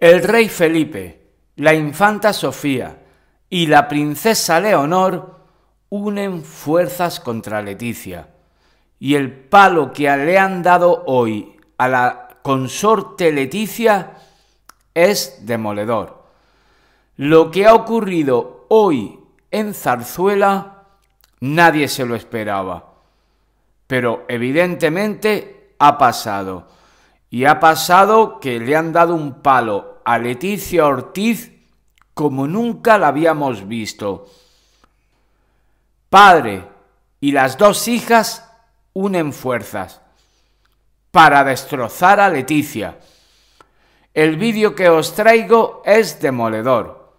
el rey Felipe, la infanta Sofía y la princesa Leonor unen fuerzas contra Leticia. Y el palo que le han dado hoy a la consorte Leticia es demoledor. Lo que ha ocurrido hoy en Zarzuela nadie se lo esperaba. Pero evidentemente ha pasado. Y ha pasado que le han dado un palo a Leticia Ortiz como nunca la habíamos visto. Padre y las dos hijas unen fuerzas para destrozar a Leticia. El vídeo que os traigo es demoledor.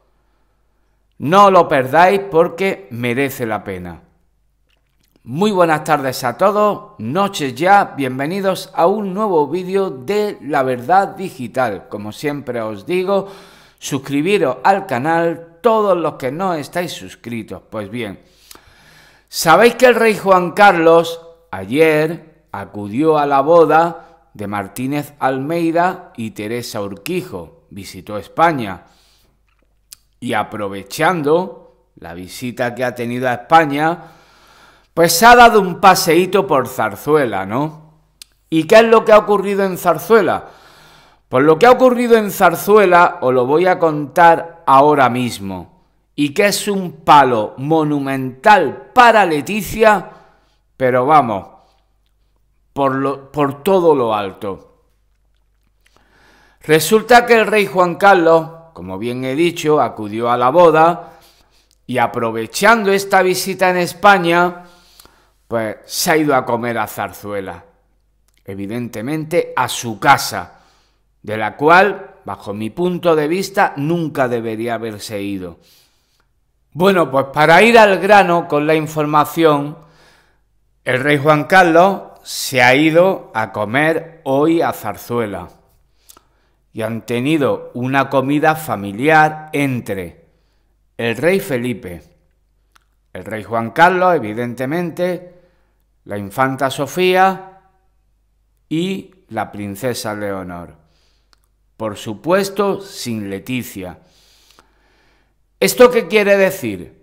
No lo perdáis porque merece la pena. Muy buenas tardes a todos, noches ya, bienvenidos a un nuevo vídeo de La Verdad Digital. Como siempre os digo, suscribiros al canal todos los que no estáis suscritos. Pues bien, sabéis que el rey Juan Carlos ayer acudió a la boda de Martínez Almeida y Teresa Urquijo, visitó España y aprovechando la visita que ha tenido a España, pues ha dado un paseíto por Zarzuela, ¿no? ¿Y qué es lo que ha ocurrido en Zarzuela? Pues lo que ha ocurrido en Zarzuela os lo voy a contar ahora mismo. Y que es un palo monumental para Leticia, pero vamos, por todo lo alto. Resulta que el rey Juan Carlos, como bien he dicho, acudió a la boda y aprovechando esta visita en España, pues se ha ido a comer a Zarzuela, evidentemente a su casa, de la cual, bajo mi punto de vista, nunca debería haberse ido. Bueno, pues para ir al grano con la información, el rey Juan Carlos se ha ido a comer hoy a Zarzuela y han tenido una comida familiar entre el rey Felipe, el rey Juan Carlos, evidentemente, la infanta Sofía y la princesa Leonor. Por supuesto, sin Leticia. ¿Esto qué quiere decir?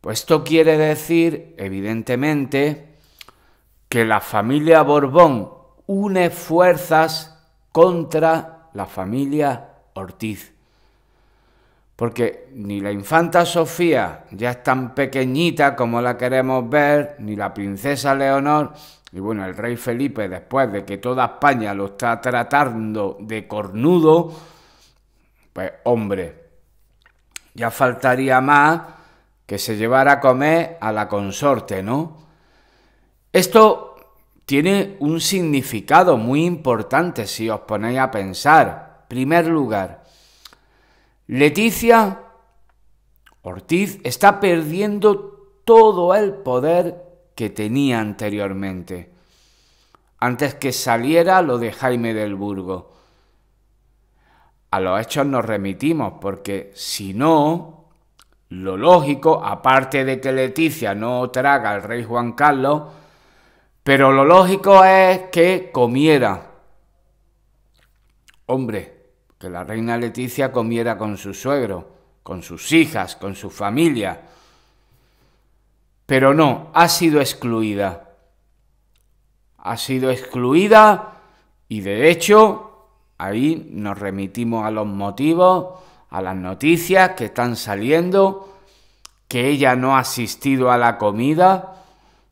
Pues esto quiere decir, evidentemente, que la familia Borbón une fuerzas contra la familia Ortiz. Porque ni la infanta Sofía ya es tan pequeñita como la queremos ver, ni la princesa Leonor, y bueno, el rey Felipe, después de que toda España lo está tratando de cornudo, pues hombre, ya faltaría más que se llevara a comer a la consorte, ¿no? Esto tiene un significado muy importante si os ponéis a pensar. En primer lugar, Leticia Ortiz está perdiendo todo el poder que tenía anteriormente, antes que saliera lo de Jaime del Burgo. A los hechos nos remitimos, porque si no, lo lógico, aparte de que Leticia no traga al rey Juan Carlos, pero lo lógico es que comiera. Hombre, que la reina Leticia comiera con su suegro, con sus hijas, con su familia. Pero no, ha sido excluida. Ha sido excluida y de hecho ahí nos remitimos a los motivos, a las noticias que están saliendo, que ella no ha asistido a la comida,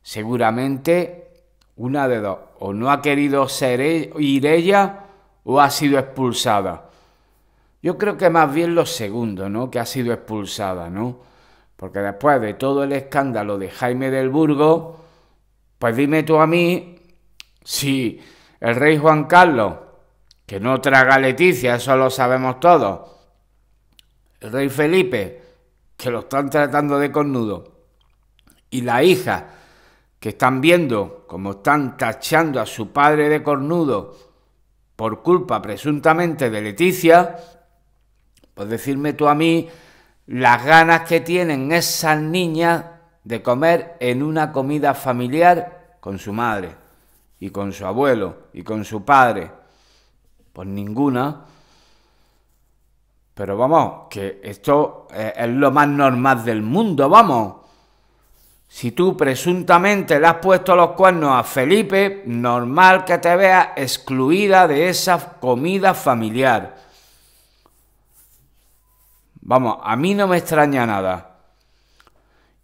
seguramente una de dos, o no ha querido ser, e-, ir ella o ha sido expulsada. Yo creo que más bien lo segundo, ¿no? Que ha sido expulsada, ¿no? Porque después de todo el escándalo de Jaime del Burgo, pues dime tú a mí si el rey Juan Carlos, que no traga Leticia, eso lo sabemos todos, el rey Felipe, que lo están tratando de cornudo, y la hija, que están viendo como están tachando a su padre de cornudo por culpa presuntamente de Leticia, pues decirme tú a mí las ganas que tienen esas niñas de comer en una comida familiar con su madre y con su abuelo y con su padre. Pues ninguna. Pero vamos, que esto es lo más normal del mundo, vamos. Si tú presuntamente le has puesto los cuernos a Felipe, normal que te veas excluida de esa comida familiar. Vamos, a mí no me extraña nada.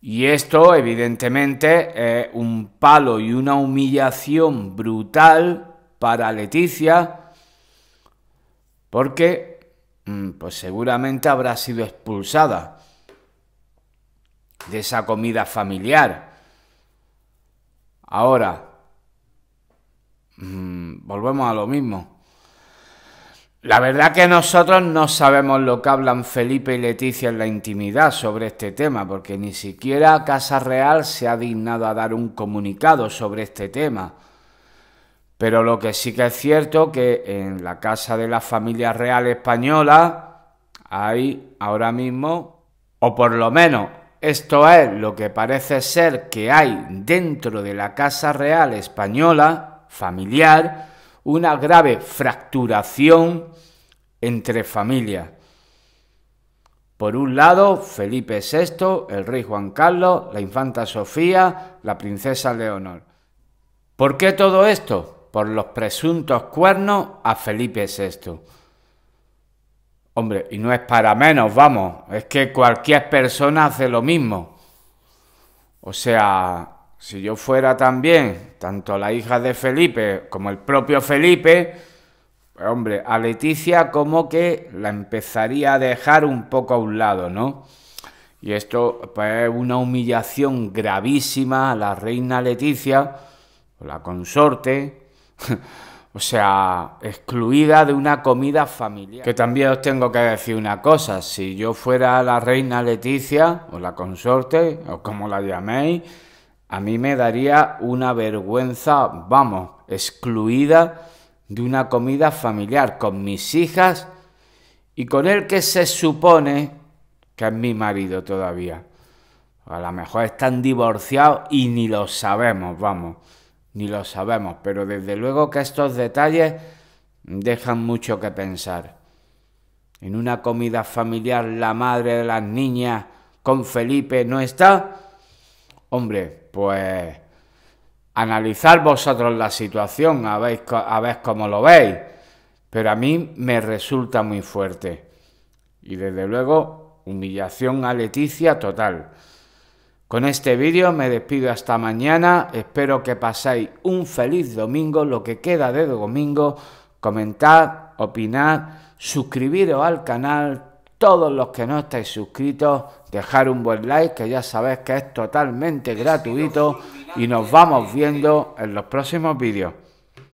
Y esto, evidentemente, es un palo y una humillación brutal para Leticia, porque mm, pues seguramente habrá sido expulsada de esa comida familiar. Ahora, mm, volvemos a lo mismo. La verdad que nosotros no sabemos lo que hablan Felipe y Leticia en la intimidad sobre este tema, porque ni siquiera Casa Real se ha dignado a dar un comunicado sobre este tema. Pero lo que sí que es cierto que en la Casa de la Familia Real Española hay ahora mismo, o por lo menos esto es lo que parece ser que hay dentro de la Casa Real Española familiar, una grave fracturación entre familias. Por un lado, Felipe VI, el rey Juan Carlos, la infanta Sofía, la princesa Leonor. ¿Por qué todo esto? Por los presuntos cuernos a Felipe VI. Hombre, y no es para menos, vamos, es que cualquier persona hace lo mismo. O sea, si yo fuera también tanto la hija de Felipe como el propio Felipe, hombre, a Leticia como que la empezaría a dejar un poco a un lado, ¿no? Y esto pues, es una humillación gravísima a la reina Leticia, la consorte, o sea, excluida de una comida familiar. Que también os tengo que decir una cosa, si yo fuera la reina Leticia, o la consorte, o como la llaméis, a mí me daría una vergüenza, vamos, excluida de una comida familiar con mis hijas y con el que se supone que es mi marido todavía. A lo mejor están divorciados y ni lo sabemos, vamos, ni lo sabemos, pero desde luego que estos detalles dejan mucho que pensar. En una comida familiar la madre de las niñas con Felipe no está. Hombre, pues analizar vosotros la situación, a ver, a ver cómo lo veis. Pero a mí me resulta muy fuerte. Y desde luego, humillación a Leticia total. Con este vídeo me despido hasta mañana, espero que paséis un feliz domingo, lo que queda de domingo, comentad, opinad, suscribiros al canal, todos los que no estáis suscritos, dejar un buen like, que ya sabéis que es totalmente gratuito y nos vamos viendo en los próximos vídeos.